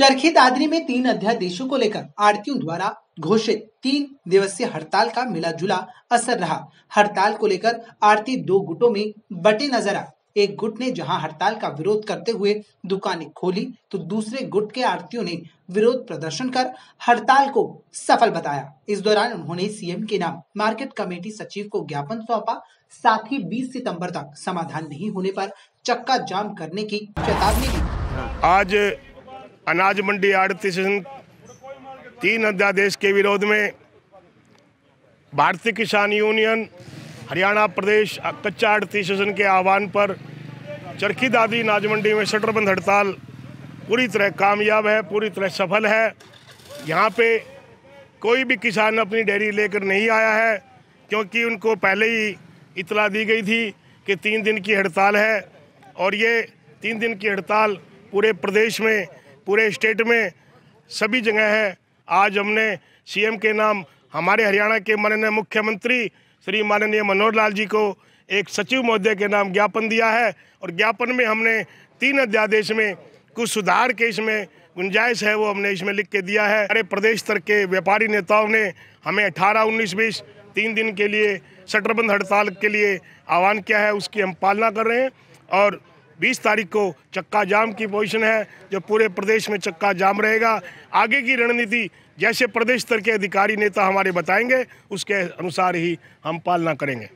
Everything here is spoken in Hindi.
चरखी दादरी में तीन अध्यादेशों को लेकर आड़तियों द्वारा घोषित तीन दिवसीय हड़ताल का मिला जुला असर रहा हड़ताल को लेकर आरती दो गुटों में बटे नजर आ एक गुट ने जहां हड़ताल का विरोध करते हुए दुकानें खोली तो दूसरे गुट के आरतियों ने विरोध प्रदर्शन कर हड़ताल को सफल बताया इस दौरान उन्होंने सीएम के नाम मार्केट कमेटी सचिव को ज्ञापन सौंपा साथ ही 20 सितंबर तक समाधान नहीं होने पर चक्का जाम करने की चेतावनी दी आज अनाज मंडी आड़तीस तीन अध्यादेश के विरोध में भारतीय किसान यूनियन हरियाणा प्रदेश कच्चा आड़ती सीजन के आह्वान पर चरखी दादी अनाज मंडी में शटरबंद हड़ताल पूरी तरह कामयाब है पूरी तरह सफल है यहाँ पे कोई भी किसान अपनी डेयरी लेकर नहीं आया है क्योंकि उनको पहले ही इतला दी गई थी कि तीन दिन की हड़ताल है और ये तीन दिन की हड़ताल पूरे प्रदेश में पूरे स्टेट में सभी जगह है आज हमने सीएम के नाम हमारे हरियाणा के माननीय मुख्यमंत्री श्री माननीय मनोहर लाल जी को एक सचिव महोदय के नाम ज्ञापन दिया है और ज्ञापन में हमने तीन अध्यादेश में कुछ सुधार के इसमें गुंजाइश है वो हमने इसमें लिख के दिया है अरे प्रदेश स्तर के व्यापारी नेताओं ने हमें अठारह उन्नीस बीस तीन दिन के लिए शटरबंद हड़ताल के लिए आह्वान किया है उसकी हम पालना कर रहे हैं और बीस तारीख को चक्का जाम की पोजिशन है जो पूरे प्रदेश में चक्का जाम रहेगा आगे की रणनीति जैसे प्रदेश स्तर के अधिकारी नेता हमारे बताएंगे उसके अनुसार ही हम पालना करेंगे